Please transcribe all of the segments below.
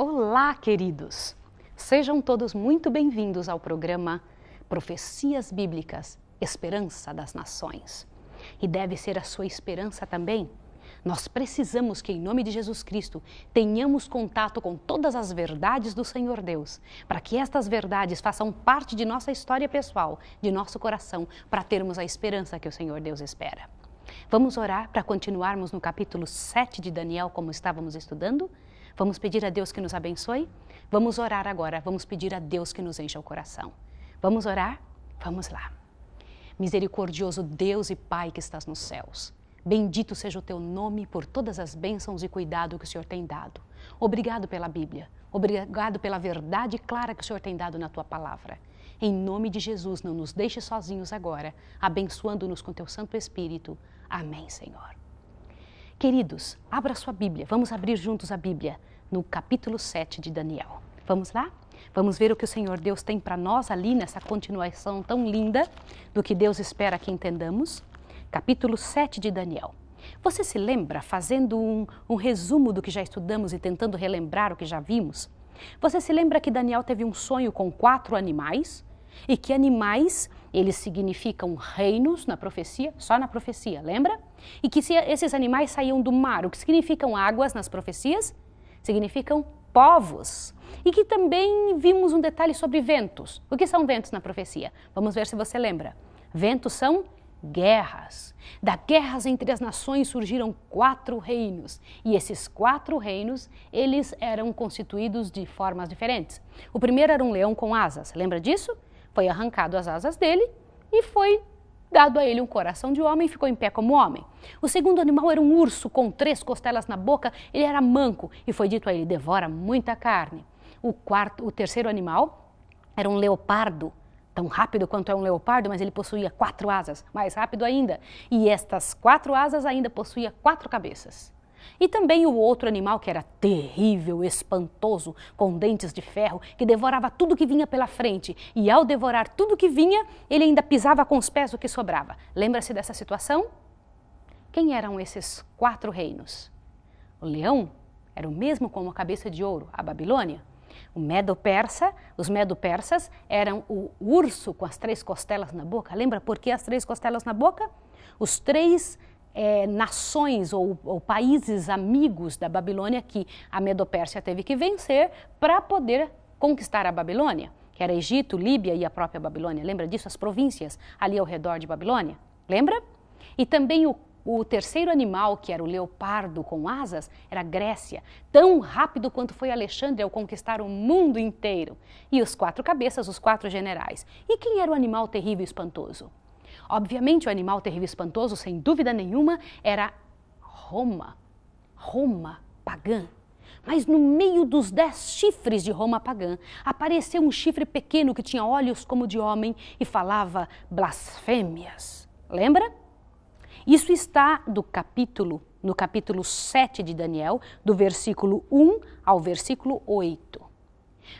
Olá, queridos! Sejam todos muito bem-vindos ao programa Profecias Bíblicas Esperança das Nações. E deve ser a sua esperança também. Nós precisamos que, em nome de Jesus Cristo, tenhamos contato com todas as verdades do Senhor Deus, para que estas verdades façam parte de nossa história pessoal, de nosso coração, para termos a esperança que o Senhor Deus espera. Vamos orar para continuarmos no capítulo 7 de Daniel, como estávamos estudando? Vamos pedir a Deus que nos abençoe? Vamos orar agora, vamos pedir a Deus que nos encha o coração. Vamos orar? Vamos lá. Misericordioso Deus e Pai que estás nos céus, bendito seja o teu nome por todas as bênçãos e cuidado que o Senhor tem dado. Obrigado pela Bíblia, obrigado pela verdade clara que o Senhor tem dado na tua palavra. Em nome de Jesus, não nos deixe sozinhos agora, abençoando-nos com teu Santo Espírito. Amém, Senhor. Queridos, abra sua Bíblia. Vamos abrir juntos a Bíblia no capítulo 7 de Daniel. Vamos lá? Vamos ver o que o Senhor Deus tem para nós ali nessa continuação tão linda do que Deus espera que entendamos. Capítulo 7 de Daniel. Você se lembra, fazendo um, um resumo do que já estudamos e tentando relembrar o que já vimos? Você se lembra que Daniel teve um sonho com quatro animais e que animais eles significam reinos na profecia, só na profecia, lembra? E que se esses animais saíam do mar, o que significam águas nas profecias? Significam povos. E que também vimos um detalhe sobre ventos. O que são ventos na profecia? Vamos ver se você lembra. Ventos são guerras. Da guerras entre as nações surgiram quatro reinos, e esses quatro reinos, eles eram constituídos de formas diferentes. O primeiro era um leão com asas, lembra disso? Foi arrancado as asas dele e foi dado a ele um coração de homem e ficou em pé como homem. O segundo animal era um urso com três costelas na boca, ele era manco e foi dito a ele: devora muita carne. O quarto, o terceiro animal era um leopardo, tão rápido quanto é um leopardo, mas ele possuía quatro asas, mais rápido ainda. E estas quatro asas ainda possuía quatro cabeças. E também o outro animal que era terrível, espantoso, com dentes de ferro, que devorava tudo que vinha pela frente. E ao devorar tudo que vinha, ele ainda pisava com os pés o que sobrava. Lembra-se dessa situação? Quem eram esses quatro reinos? O leão era o mesmo como a cabeça de ouro, a Babilônia. O medo-persa, os medo-persas eram o urso com as três costelas na boca. Lembra por que as três costelas na boca? Os três é, nações ou, ou, países amigos da Babilônia que a Medopérsia teve que vencer para poder conquistar a Babilônia, que era Egito, Líbia e a própria Babilônia. Lembra disso? As províncias ali ao redor de Babilônia. Lembra? E também o o terceiro animal, que era o leopardo com asas, era Grécia, tão rápido quanto foi Alexandre ao conquistar o mundo inteiro. E os quatro cabeças, os quatro generais. E quem era o animal terrível e espantoso? Obviamente, o animal terrível espantoso, sem dúvida nenhuma, era Roma. Roma pagã. Mas no meio dos dez chifres de Roma pagã, apareceu um chifre pequeno que tinha olhos como de homem e falava blasfêmias. Lembra? Isso está do capítulo, no capítulo 7 de Daniel, do versículo 1 ao versículo 8.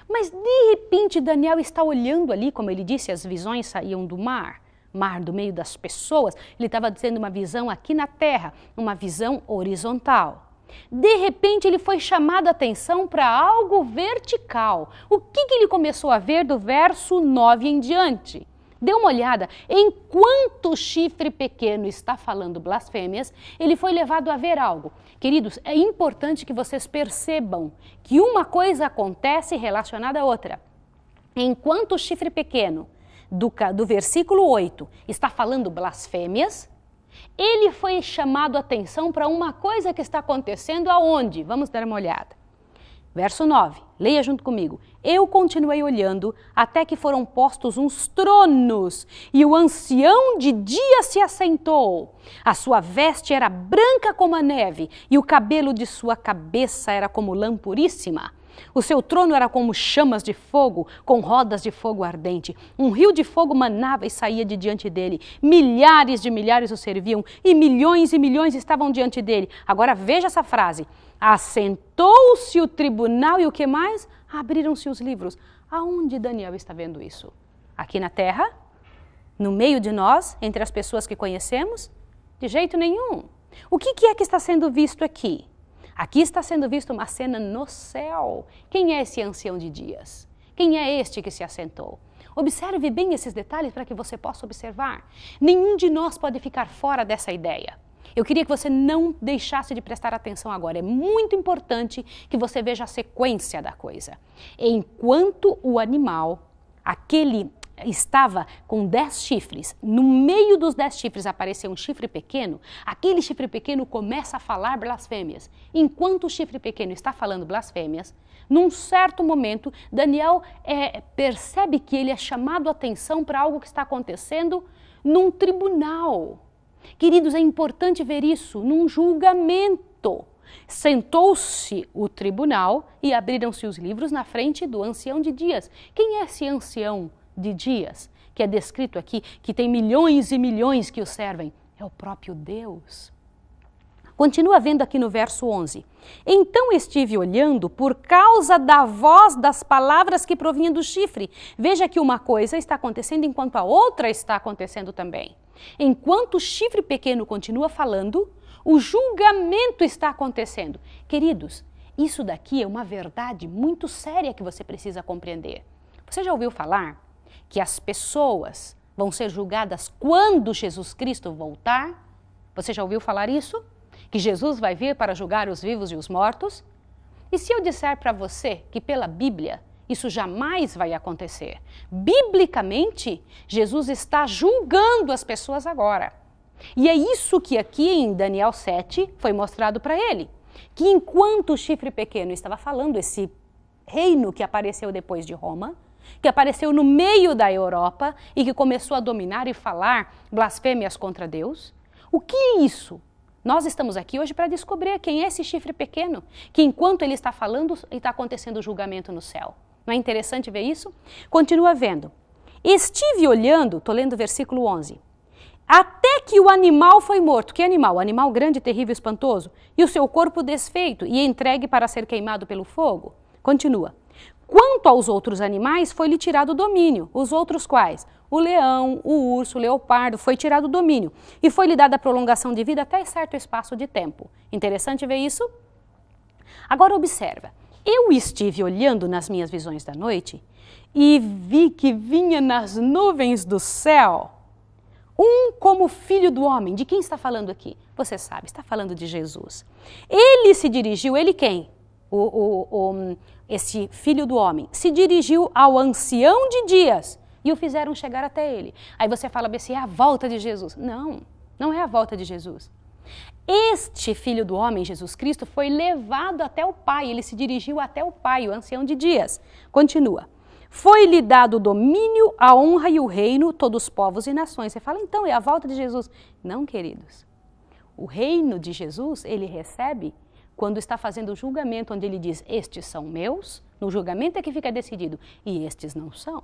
Mas de repente Daniel está olhando ali, como ele disse, as visões saíam do mar mar, do meio das pessoas, ele estava dizendo uma visão aqui na terra, uma visão horizontal. De repente, ele foi chamado a atenção para algo vertical. O que, que, ele começou a ver do verso 9 em diante? Dê uma olhada. Enquanto o chifre pequeno está falando blasfêmias, ele foi levado a ver algo. Queridos, é importante que vocês percebam que uma coisa acontece relacionada à outra. Enquanto o chifre pequeno do, do versículo 8 está falando blasfêmias, ele foi chamado a atenção para uma coisa que está acontecendo aonde? Vamos dar uma olhada. Verso 9, leia junto comigo. Eu continuei olhando até que foram postos uns tronos e o ancião de dia se assentou. A sua veste era branca como a neve e o cabelo de sua cabeça era como lã puríssima. O seu trono era como chamas de fogo, com rodas de fogo ardente. Um rio de fogo manava e saía de diante dele. Milhares de milhares o serviam e milhões e milhões estavam diante dele. Agora veja essa frase. Assentou-se o tribunal e o que mais? Abriram-se os livros. Aonde Daniel está vendo isso? Aqui na terra? No meio de nós, entre as pessoas que conhecemos? De jeito nenhum. O que é que está sendo visto aqui? Aqui está sendo vista uma cena no céu. Quem é esse ancião de dias? Quem é este que se assentou? Observe bem esses detalhes para que você possa observar. Nenhum de nós pode ficar fora dessa ideia. Eu queria que você não deixasse de prestar atenção agora. É muito importante que você veja a sequência da coisa. Enquanto o animal, aquele estava com 10 chifres, no meio dos 10 chifres apareceu um chifre pequeno, aquele chifre pequeno começa a falar blasfêmias. Enquanto o chifre pequeno está falando blasfêmias, num certo momento, Daniel é, percebe que ele é chamado a atenção para algo que está acontecendo num tribunal. Queridos, é importante ver isso, num julgamento. Sentou-se o tribunal e abriram-se os livros na frente do ancião de Dias. Quem é esse ancião de dias, que é descrito aqui, que tem milhões e milhões que o servem, é o próprio Deus. Continua vendo aqui no verso 11. Então estive olhando por causa da voz das palavras que provinha do chifre. Veja que uma coisa está acontecendo enquanto a outra está acontecendo também. Enquanto o chifre pequeno continua falando, o julgamento está acontecendo. Queridos, isso daqui é uma verdade muito séria que você precisa compreender. Você já ouviu falar que as pessoas vão ser julgadas quando Jesus Cristo voltar? Você já ouviu falar isso? Que Jesus vai vir para julgar os vivos e os mortos? E se eu disser para você que pela Bíblia isso jamais vai acontecer? Biblicamente, Jesus está julgando as pessoas agora. E é isso que aqui em Daniel 7 foi mostrado para ele, que enquanto o chifre pequeno estava falando esse reino que apareceu depois de Roma, que apareceu no meio da Europa e que começou a dominar e falar blasfêmias contra Deus? O que é isso? Nós estamos aqui hoje para descobrir quem é esse chifre pequeno, que enquanto ele está falando, está acontecendo o julgamento no céu. Não é interessante ver isso? Continua vendo. Estive olhando, estou lendo o versículo 11 até que o animal foi morto. Que animal? Animal grande, terrível, espantoso. E o seu corpo desfeito e entregue para ser queimado pelo fogo. Continua. Quanto aos outros animais, foi-lhe tirado o domínio. Os outros quais? O leão, o urso, o leopardo, foi tirado o domínio. E foi-lhe dada a prolongação de vida até certo espaço de tempo. Interessante ver isso? Agora observa. Eu estive olhando nas minhas visões da noite e vi que vinha nas nuvens do céu um como filho do homem. De quem está falando aqui? Você sabe, está falando de Jesus. Ele se dirigiu, ele quem? O, o, o esse filho do homem, se dirigiu ao ancião de dias e o fizeram chegar até ele. Aí você fala, se é a volta de Jesus. Não, não é a volta de Jesus. Este filho do homem, Jesus Cristo, foi levado até o Pai, ele se dirigiu até o Pai, o ancião de dias. Continua. Foi-lhe dado o domínio, a honra e o reino, todos os povos e nações. Você fala, então, é a volta de Jesus. Não, queridos. O reino de Jesus, ele recebe quando está fazendo o julgamento, onde ele diz: Estes são meus, no julgamento é que fica decidido, e estes não são.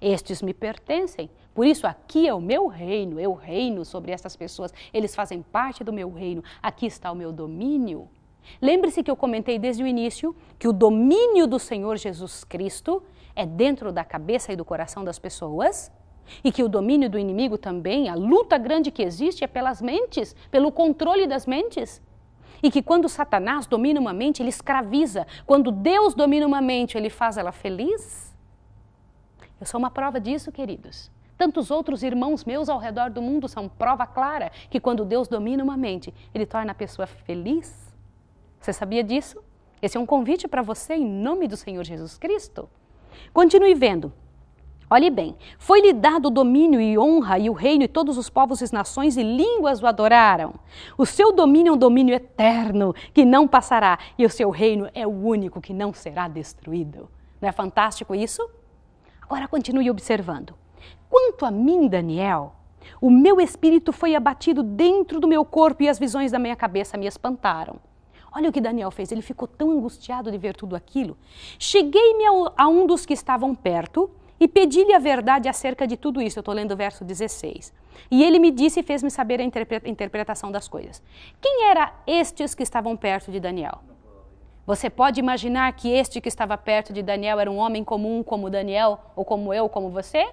Estes me pertencem. Por isso, aqui é o meu reino, eu reino sobre estas pessoas, eles fazem parte do meu reino, aqui está o meu domínio. Lembre-se que eu comentei desde o início que o domínio do Senhor Jesus Cristo é dentro da cabeça e do coração das pessoas e que o domínio do inimigo também, a luta grande que existe é pelas mentes, pelo controle das mentes. E que quando Satanás domina uma mente, ele escraviza. Quando Deus domina uma mente, ele faz ela feliz. Eu sou uma prova disso, queridos. Tantos outros irmãos meus ao redor do mundo são prova clara que quando Deus domina uma mente, ele torna a pessoa feliz. Você sabia disso? Esse é um convite para você em nome do Senhor Jesus Cristo. Continue vendo. Olhe bem, foi-lhe dado o domínio e honra e o reino e todos os povos e nações e línguas o adoraram. O seu domínio é um domínio eterno que não passará e o seu reino é o único que não será destruído. Não é fantástico isso? Agora continue observando. Quanto a mim, Daniel, o meu espírito foi abatido dentro do meu corpo e as visões da minha cabeça me espantaram. Olha o que Daniel fez, ele ficou tão angustiado de ver tudo aquilo. Cheguei-me a um dos que estavam perto e pedi-lhe a verdade acerca de tudo isso. Eu estou lendo o verso 16. E ele me disse e fez-me saber a interpretação das coisas. Quem eram estes que estavam perto de Daniel? Você pode imaginar que este que estava perto de Daniel era um homem comum como Daniel, ou como eu, como você?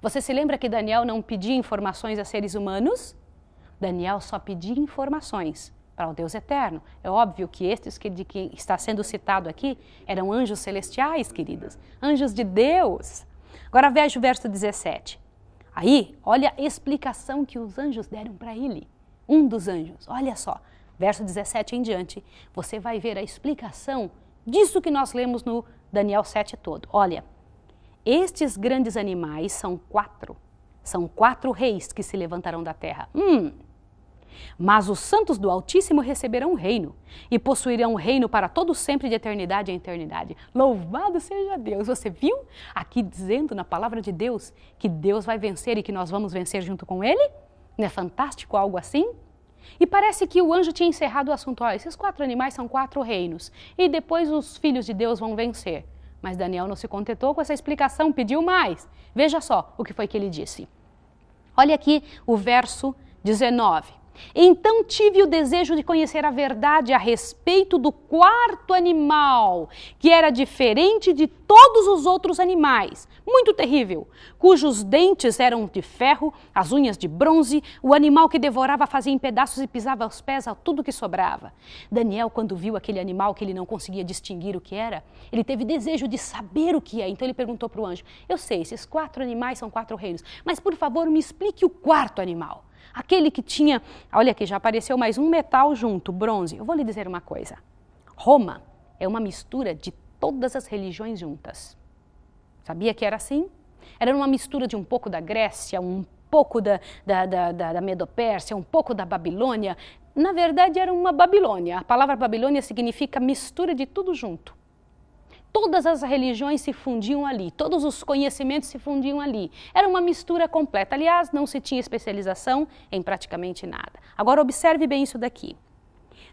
Você se lembra que Daniel não pedia informações a seres humanos? Daniel só pedia informações para o Deus eterno. É óbvio que estes que, de que está sendo citado aqui eram anjos celestiais, queridas, anjos de Deus. Agora veja o verso 17. Aí, olha a explicação que os anjos deram para ele. Um dos anjos, olha só, verso 17 em diante, você vai ver a explicação disso que nós lemos no Daniel 7 todo. Olha, estes grandes animais são quatro. São quatro reis que se levantarão da terra. Hum, mas os santos do Altíssimo receberão o reino e possuirão o reino para todo sempre de eternidade em eternidade. Louvado seja Deus! Você viu aqui dizendo na palavra de Deus que Deus vai vencer e que nós vamos vencer junto com ele? Não é fantástico algo assim? E parece que o anjo tinha encerrado o assunto. esses quatro animais são quatro reinos e depois os filhos de Deus vão vencer. Mas Daniel não se contentou com essa explicação, pediu mais. Veja só o que foi que ele disse. Olha aqui o verso 19. Então tive o desejo de conhecer a verdade a respeito do quarto animal, que era diferente de todos os outros animais, muito terrível, cujos dentes eram de ferro, as unhas de bronze, o animal que devorava fazia em pedaços e pisava aos pés a tudo que sobrava. Daniel, quando viu aquele animal que ele não conseguia distinguir o que era, ele teve desejo de saber o que é. Então ele perguntou para o anjo: Eu sei, esses quatro animais são quatro reinos, mas por favor me explique o quarto animal. Aquele que tinha, olha aqui, já apareceu mais um metal junto, bronze. Eu vou lhe dizer uma coisa. Roma é uma mistura de todas as religiões juntas. Sabia que era assim? Era uma mistura de um pouco da Grécia, um pouco da, da, da, da Medopérsia, um pouco da Babilônia. Na verdade, era uma Babilônia. A palavra Babilônia significa mistura de tudo junto todas as religiões se fundiam ali, todos os conhecimentos se fundiam ali. Era uma mistura completa. Aliás, não se tinha especialização em praticamente nada. Agora, observe bem isso daqui.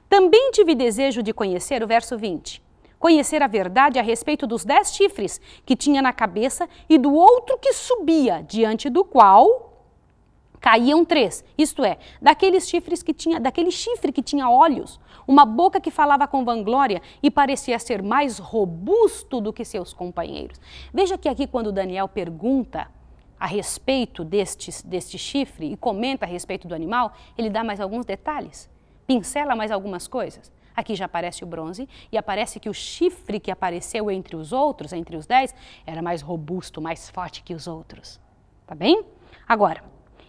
Também tive desejo de conhecer o verso 20. Conhecer a verdade a respeito dos dez chifres que tinha na cabeça e do outro que subia, diante do qual caíam três. Isto é, daqueles chifres que tinha, daquele chifre que tinha olhos, uma boca que falava com vanglória e parecia ser mais robusto do que seus companheiros. Veja que aqui quando Daniel pergunta a respeito deste, deste chifre e comenta a respeito do animal, ele dá mais alguns detalhes, pincela mais algumas coisas. Aqui já aparece o bronze e aparece que o chifre que apareceu entre os outros, entre os dez, era mais robusto, mais forte que os outros. Tá bem? Agora,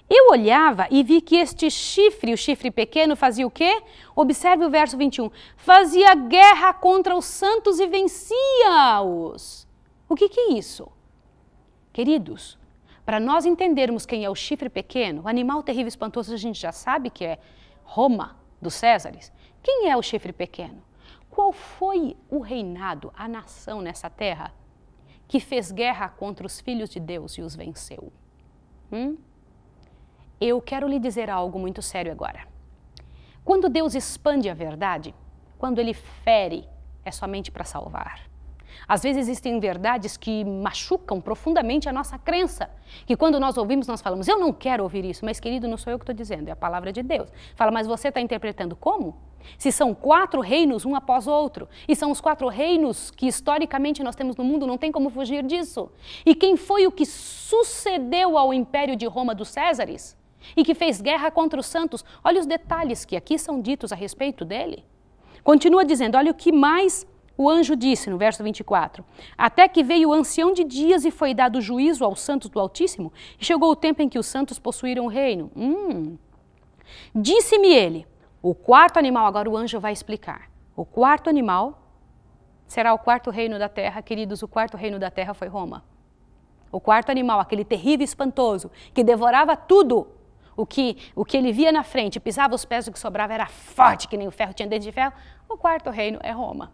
eu olhava e vi que este chifre, o chifre pequeno, fazia o quê? Observe o verso 21. Fazia guerra contra os santos e vencia-os. O que, que é isso? Queridos, para nós entendermos quem é o chifre pequeno, o animal terrível espantoso a gente já sabe que é Roma, dos Césares. Quem é o chifre pequeno? Qual foi o reinado, a nação nessa terra que fez guerra contra os filhos de Deus e os venceu? Hum? Eu quero lhe dizer algo muito sério agora. Quando Deus expande a verdade, quando ele fere, é somente para salvar. Às vezes existem verdades que machucam profundamente a nossa crença, que quando nós ouvimos, nós falamos, eu não quero ouvir isso, mas querido, não sou eu que estou dizendo, é a palavra de Deus. Fala, mas você está interpretando como? Se são quatro reinos um após o outro, e são os quatro reinos que historicamente nós temos no mundo, não tem como fugir disso. E quem foi o que sucedeu ao império de Roma dos Césares? e que fez guerra contra os santos. Olha os detalhes que aqui são ditos a respeito dele. Continua dizendo: olha o que mais o anjo disse no verso 24: Até que veio o ancião de dias e foi dado juízo aos santos do Altíssimo, e chegou o tempo em que os santos possuíram o reino. Hum. Disse-me ele: O quarto animal, agora o anjo vai explicar. O quarto animal será o quarto reino da terra, queridos, o quarto reino da terra foi Roma. O quarto animal, aquele terrível e espantoso que devorava tudo, o que, o que ele via na frente, pisava os pés, o que sobrava era forte, que nem o ferro tinha dente de ferro, o quarto reino é Roma.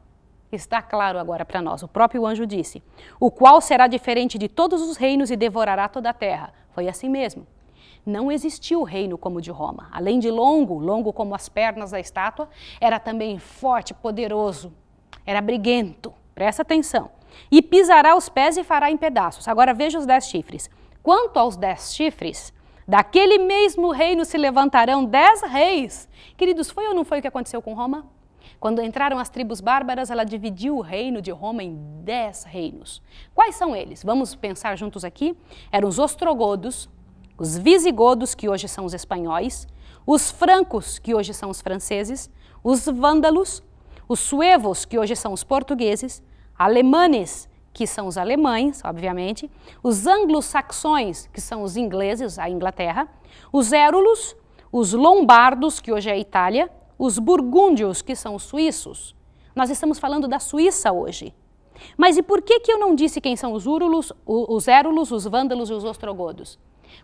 Está claro agora para nós, o próprio anjo disse: O qual será diferente de todos os reinos e devorará toda a terra. Foi assim mesmo. Não existiu reino como o de Roma. Além de longo, longo como as pernas da estátua, era também forte, poderoso, era briguento. Presta atenção. E pisará os pés e fará em pedaços. Agora veja os dez chifres. Quanto aos dez chifres, Daquele mesmo reino se levantarão dez reis. Queridos, foi ou não foi o que aconteceu com Roma? Quando entraram as tribos bárbaras, ela dividiu o reino de Roma em dez reinos. Quais são eles? Vamos pensar juntos aqui? Eram os ostrogodos, os visigodos, que hoje são os espanhóis, os francos, que hoje são os franceses, os vândalos, os suevos, que hoje são os portugueses, alemanes, que são os alemães, obviamente, os anglo-saxões, que são os ingleses, a Inglaterra, os érulos, os lombardos, que hoje é a Itália, os burgúndios, que são os suíços. Nós estamos falando da Suíça hoje. Mas e por que, que eu não disse quem são os úrulos, os érulos, os vândalos e os ostrogodos?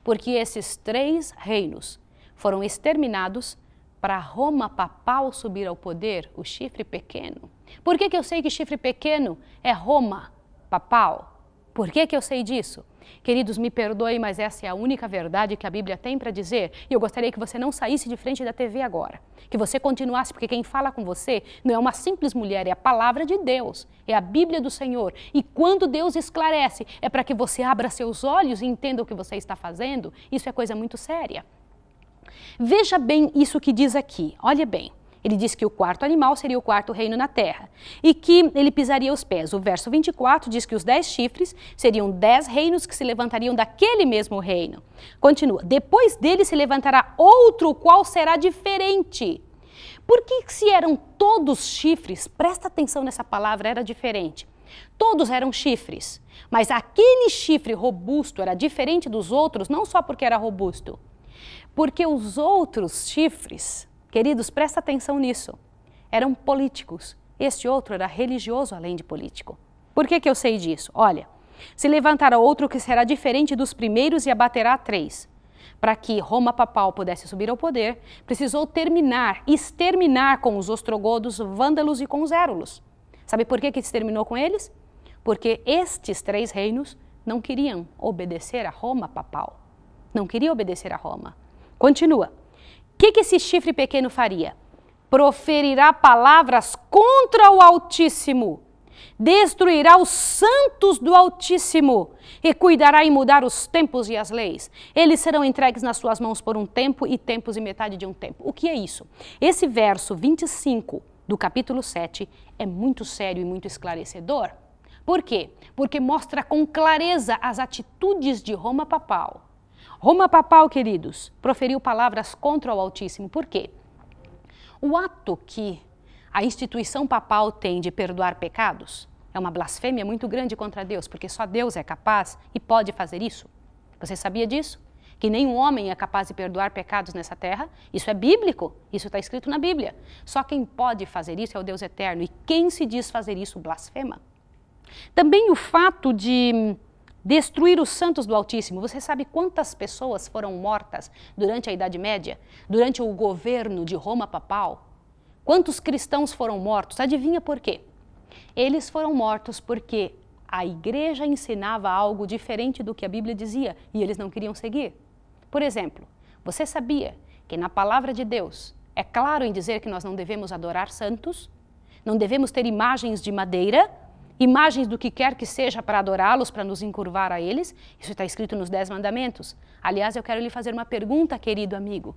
Porque esses três reinos foram exterminados para Roma papal subir ao poder, o chifre pequeno. Por que, que eu sei que chifre pequeno é Roma? papal. Por que, que eu sei disso? Queridos, me perdoem, mas essa é a única verdade que a Bíblia tem para dizer. E eu gostaria que você não saísse de frente da TV agora. Que você continuasse, porque quem fala com você não é uma simples mulher, é a palavra de Deus, é a Bíblia do Senhor. E quando Deus esclarece, é para que você abra seus olhos e entenda o que você está fazendo. Isso é coisa muito séria. Veja bem isso que diz aqui, olha bem. Ele diz que o quarto animal seria o quarto reino na terra e que ele pisaria os pés. O verso 24 diz que os dez chifres seriam dez reinos que se levantariam daquele mesmo reino. Continua: depois dele se levantará outro, qual será diferente. Por que, se eram todos chifres, presta atenção nessa palavra, era diferente. Todos eram chifres, mas aquele chifre robusto era diferente dos outros, não só porque era robusto, porque os outros chifres Queridos, presta atenção nisso. Eram políticos. Este outro era religioso além de político. Por que, que eu sei disso? Olha, se levantará outro que será diferente dos primeiros e abaterá três. Para que Roma papal pudesse subir ao poder, precisou terminar, exterminar com os ostrogodos, vândalos e com os érulos. Sabe por que, que exterminou com eles? Porque estes três reinos não queriam obedecer a Roma papal. Não queria obedecer a Roma. Continua. O que, que esse chifre pequeno faria? Proferirá palavras contra o Altíssimo, destruirá os santos do Altíssimo e cuidará em mudar os tempos e as leis. Eles serão entregues nas suas mãos por um tempo e tempos e metade de um tempo. O que é isso? Esse verso 25 do capítulo 7 é muito sério e muito esclarecedor. Por quê? Porque mostra com clareza as atitudes de Roma papal Roma Papal, queridos, proferiu palavras contra o Altíssimo. Por quê? O ato que a instituição papal tem de perdoar pecados é uma blasfêmia muito grande contra Deus, porque só Deus é capaz e pode fazer isso. Você sabia disso? que nenhum homem é capaz de perdoar pecados nessa terra. Isso é bíblico, isso está escrito na Bíblia. Só quem pode fazer isso é o Deus eterno. E quem se diz fazer isso blasfema. Também o fato de destruir os santos do Altíssimo. Você sabe quantas pessoas foram mortas durante a Idade Média, durante o governo de Roma papal? Quantos cristãos foram mortos? Adivinha por quê? Eles foram mortos porque a igreja ensinava algo diferente do que a Bíblia dizia e eles não queriam seguir. Por exemplo, você sabia que na palavra de Deus é claro em dizer que nós não devemos adorar santos, não devemos ter imagens de madeira imagens do que quer que seja para adorá-los, para nos encurvar a eles. Isso está escrito nos Dez Mandamentos. Aliás, eu quero lhe fazer uma pergunta, querido amigo.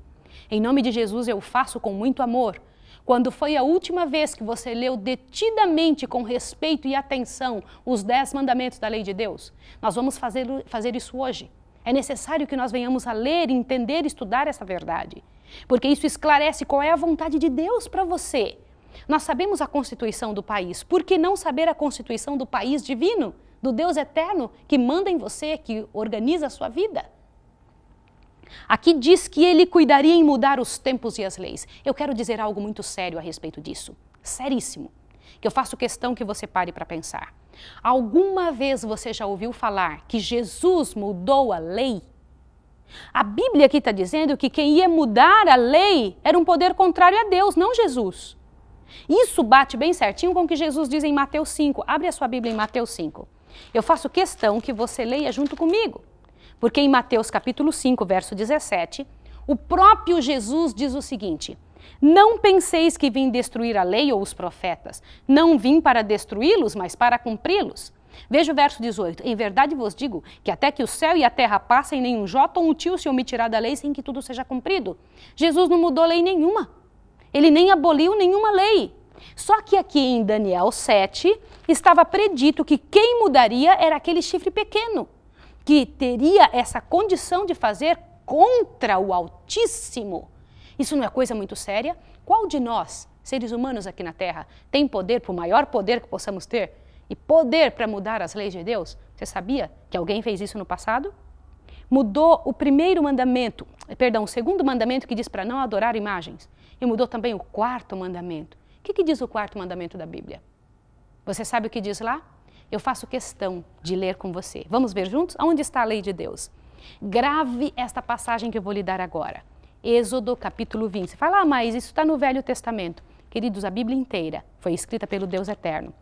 Em nome de Jesus, eu faço com muito amor. Quando foi a última vez que você leu detidamente, com respeito e atenção, os Dez Mandamentos da Lei de Deus? Nós vamos fazer, fazer isso hoje. É necessário que nós venhamos a ler, entender, estudar essa verdade. Porque isso esclarece qual é a vontade de Deus para você nós sabemos a constituição do país, por que não saber a constituição do país divino, do Deus eterno que manda em você, que organiza a sua vida? Aqui diz que ele cuidaria em mudar os tempos e as leis. Eu quero dizer algo muito sério a respeito disso, seríssimo, que eu faço questão que você pare para pensar. Alguma vez você já ouviu falar que Jesus mudou a lei? A Bíblia aqui está dizendo que quem ia mudar a lei era um poder contrário a Deus, não Jesus. Isso bate bem certinho com o que Jesus diz em Mateus 5. Abre a sua Bíblia em Mateus 5. Eu faço questão que você leia junto comigo, porque em Mateus capítulo 5, verso 17, o próprio Jesus diz o seguinte: Não penseis que vim destruir a lei ou os profetas. Não vim para destruí-los, mas para cumpri-los. Veja o verso 18. Em verdade vos digo que até que o céu e a terra passem, nenhum jota ou um tio se omitirá da lei sem que tudo seja cumprido. Jesus não mudou lei nenhuma. Ele nem aboliu nenhuma lei. Só que aqui em Daniel 7 estava predito que quem mudaria era aquele chifre pequeno, que teria essa condição de fazer contra o Altíssimo. Isso não é coisa muito séria? Qual de nós, seres humanos aqui na Terra, tem poder para o maior poder que possamos ter? E poder para mudar as leis de Deus? Você sabia que alguém fez isso no passado? Mudou o primeiro mandamento, perdão, o segundo mandamento que diz para não adorar imagens. E mudou também o quarto mandamento. O que, que diz o quarto mandamento da Bíblia? Você sabe o que diz lá? Eu faço questão de ler com você. Vamos ver juntos? Onde está a lei de Deus? Grave esta passagem que eu vou lhe dar agora. Êxodo capítulo 20. Você fala, ah, mas isso está no Velho Testamento. Queridos, a Bíblia inteira foi escrita pelo Deus Eterno.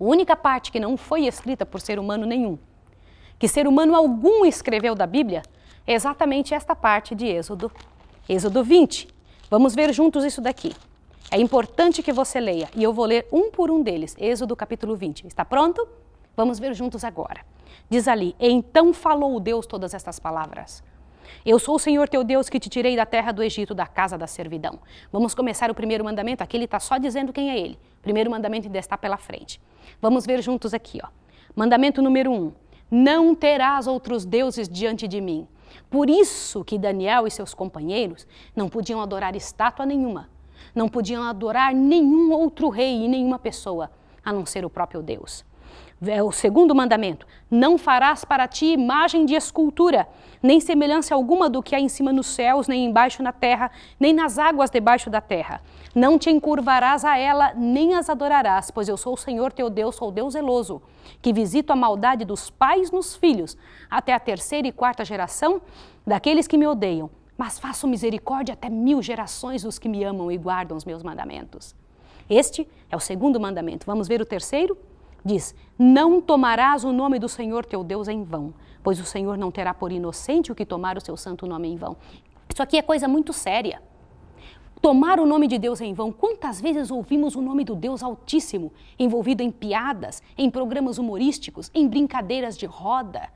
A única parte que não foi escrita por ser humano nenhum, que ser humano algum escreveu da Bíblia, é exatamente esta parte de Êxodo, Êxodo 20. Vamos ver juntos isso daqui. É importante que você leia e eu vou ler um por um deles. Êxodo capítulo 20. Está pronto? Vamos ver juntos agora. Diz ali: Então falou Deus todas estas palavras. Eu sou o Senhor teu Deus que te tirei da terra do Egito, da casa da servidão. Vamos começar o primeiro mandamento. Aqui ele está só dizendo quem é ele. Primeiro mandamento ainda está pela frente. Vamos ver juntos aqui, ó. Mandamento número um: Não terás outros deuses diante de mim. Por isso que Daniel e seus companheiros não podiam adorar estátua nenhuma, não podiam adorar nenhum outro rei e nenhuma pessoa, a não ser o próprio Deus. É o segundo mandamento: Não farás para ti imagem de escultura, nem semelhança alguma do que há em cima nos céus, nem embaixo na terra, nem nas águas debaixo da terra. Não te encurvarás a ela, nem as adorarás, pois eu sou o Senhor teu Deus, sou o Deus zeloso, que visito a maldade dos pais nos filhos, até a terceira e quarta geração daqueles que me odeiam. Mas faço misericórdia até mil gerações dos que me amam e guardam os meus mandamentos. Este é o segundo mandamento. Vamos ver o terceiro? Diz: Não tomarás o nome do Senhor teu Deus em vão, pois o Senhor não terá por inocente o que tomar o seu santo nome em vão. Isso aqui é coisa muito séria. Tomar o nome de Deus em vão. Quantas vezes ouvimos o nome do Deus Altíssimo envolvido em piadas, em programas humorísticos, em brincadeiras de roda?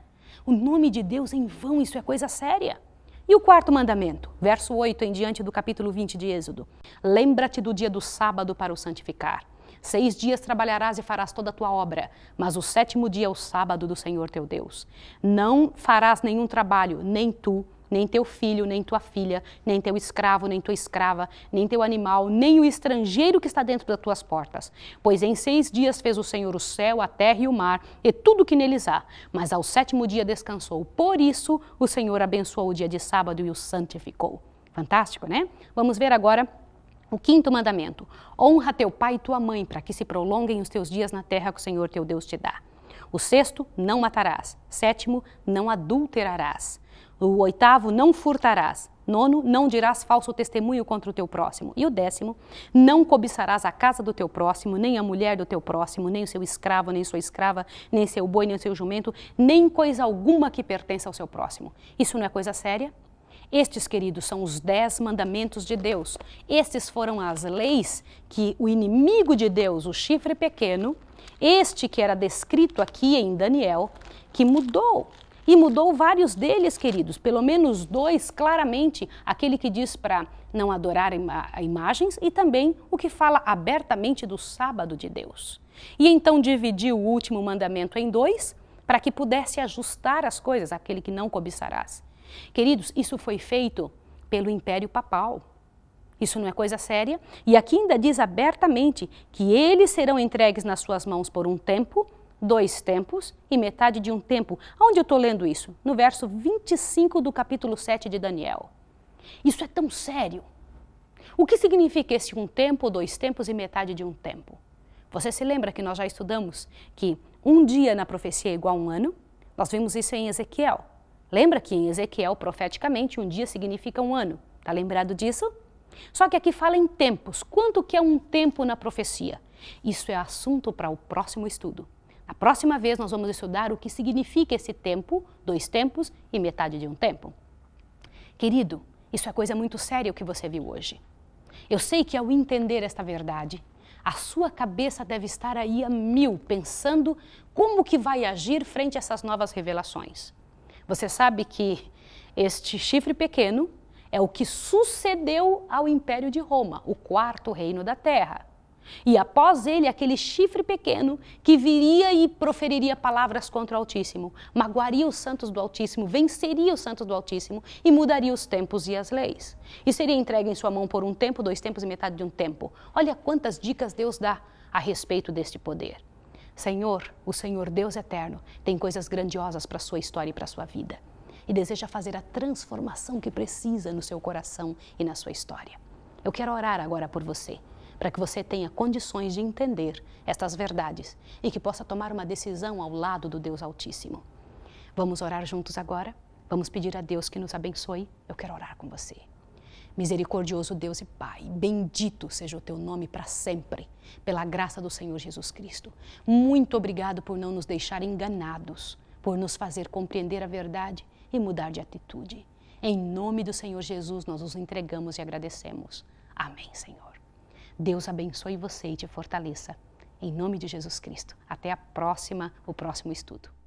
O nome de Deus em vão, isso é coisa séria. E o quarto mandamento, verso 8 em diante do capítulo 20 de Êxodo: Lembra-te do dia do sábado para o santificar. Seis dias trabalharás e farás toda a tua obra, mas o sétimo dia é o sábado do Senhor teu Deus. Não farás nenhum trabalho, nem tu, nem teu filho, nem tua filha, nem teu escravo, nem tua escrava, nem teu animal, nem o estrangeiro que está dentro das tuas portas. Pois em seis dias fez o Senhor o céu, a terra e o mar, e tudo que neles há. Mas ao sétimo dia descansou. Por isso o Senhor abençoou o dia de sábado e o santificou. Fantástico, né? Vamos ver agora o quinto mandamento: honra teu pai e tua mãe, para que se prolonguem os teus dias na terra que o Senhor teu Deus te dá. O sexto: não matarás. Sétimo: não adulterarás. O oitavo: não furtarás. Nono, não dirás falso testemunho contra o teu próximo. E o décimo, não cobiçarás a casa do teu próximo, nem a mulher do teu próximo, nem o seu escravo, nem sua escrava, nem seu boi, nem o seu jumento, nem coisa alguma que pertença ao seu próximo. Isso não é coisa séria? Estes, queridos, são os dez mandamentos de Deus. Estes foram as leis que o inimigo de Deus, o chifre pequeno, este que era descrito aqui em Daniel, que mudou. E mudou vários deles, queridos, pelo menos dois claramente: aquele que diz para não adorar imagens e também o que fala abertamente do sábado de Deus. E então dividiu o último mandamento em dois, para que pudesse ajustar as coisas, aquele que não cobiçarás. Queridos, isso foi feito pelo Império Papal. Isso não é coisa séria. E aqui ainda diz abertamente que eles serão entregues nas suas mãos por um tempo, dois tempos e metade de um tempo. Onde eu estou lendo isso? No verso 25 do capítulo 7 de Daniel. Isso é tão sério. O que significa esse um tempo, dois tempos e metade de um tempo? Você se lembra que nós já estudamos que um dia na profecia é igual a um ano? Nós vimos isso em Ezequiel. Lembra que em Ezequiel, profeticamente, um dia significa um ano. Está lembrado disso? Só que aqui fala em tempos. Quanto que é um tempo na profecia? Isso é assunto para o próximo estudo. Na próxima vez nós vamos estudar o que significa esse tempo, dois tempos e metade de um tempo. Querido, isso é coisa muito séria o que você viu hoje. Eu sei que ao entender esta verdade, a sua cabeça deve estar aí a mil, pensando como que vai agir frente a essas novas revelações. Você sabe que este chifre pequeno é o que sucedeu ao Império de Roma, o quarto reino da Terra. E após ele, aquele chifre pequeno que viria e proferiria palavras contra o Altíssimo, magoaria os santos do Altíssimo, venceria os santos do Altíssimo e mudaria os tempos e as leis. E seria entregue em sua mão por um tempo, dois tempos e metade de um tempo. Olha quantas dicas Deus dá a respeito deste poder. Senhor, o Senhor Deus eterno, tem coisas grandiosas para a sua história e para a sua vida. E deseja fazer a transformação que precisa no seu coração e na sua história. Eu quero orar agora por você, para que você tenha condições de entender estas verdades e que possa tomar uma decisão ao lado do Deus Altíssimo. Vamos orar juntos agora? Vamos pedir a Deus que nos abençoe? Eu quero orar com você. Misericordioso Deus e Pai, bendito seja o teu nome para sempre, pela graça do Senhor Jesus Cristo. Muito obrigado por não nos deixar enganados, por nos fazer compreender a verdade e mudar de atitude. Em nome do Senhor Jesus, nós os entregamos e agradecemos. Amém, Senhor. Deus abençoe você e te fortaleça. Em nome de Jesus Cristo. Até a próxima, o próximo estudo.